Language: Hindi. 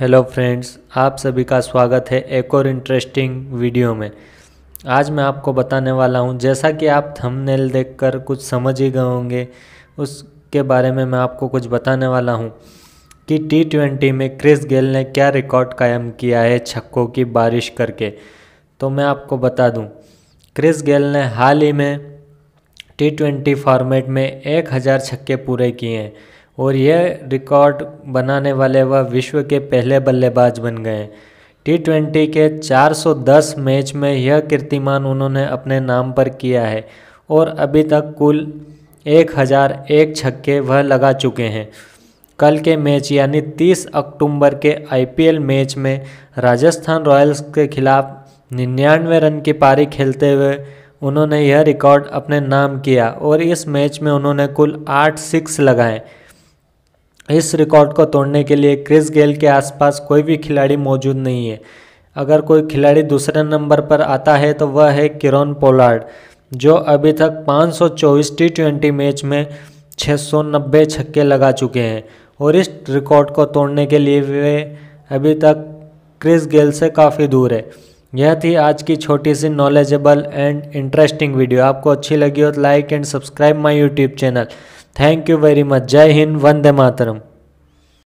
हेलो फ्रेंड्स आप सभी का स्वागत है एक और इंटरेस्टिंग वीडियो में आज मैं आपको बताने वाला हूं जैसा कि आप थंबनेल देखकर कुछ समझ ही गए होंगे उसके बारे में मैं आपको कुछ बताने वाला हूं कि टी ट्वेंटी में क्रिस गेल ने क्या रिकॉर्ड कायम किया है छक्कों की बारिश करके तो मैं आपको बता दूँ क्रिस गेल ने हाल ही में टी ट्वेंटी फॉर्मेट में एक हज़ार छक्के पूरे किए हैं और यह रिकॉर्ड बनाने वाले वह विश्व के पहले बल्लेबाज बन गए टी ट्वेंटी के 410 मैच में यह कीर्तिमान उन्होंने अपने नाम पर किया है और अभी तक कुल एक हज़ार एक छक्के वह लगा चुके हैं कल के मैच यानी 30 अक्टूबर के आईपीएल मैच में राजस्थान रॉयल्स के खिलाफ निन्यानवे रन की पारी खेलते हुए उन्होंने यह रिकॉर्ड अपने नाम किया और इस मैच में उन्होंने कुल आठ सिक्स लगाए इस रिकॉर्ड को तोड़ने के लिए क्रिस गेल के आसपास कोई भी खिलाड़ी मौजूद नहीं है अगर कोई खिलाड़ी दूसरे नंबर पर आता है तो वह है किरण पोलार्ड जो अभी तक 524 टी ट्वेंटी मैच में 690 छक्के लगा चुके हैं और इस रिकॉर्ड को तोड़ने के लिए वे अभी तक क्रिस गेल से काफ़ी दूर है यह थी आज की छोटी सी नॉलेजेबल एंड इंटरेस्टिंग वीडियो आपको अच्छी लगी हो तो like and subscribe my YouTube channel thank you very much जय हिंद वंदे मातरम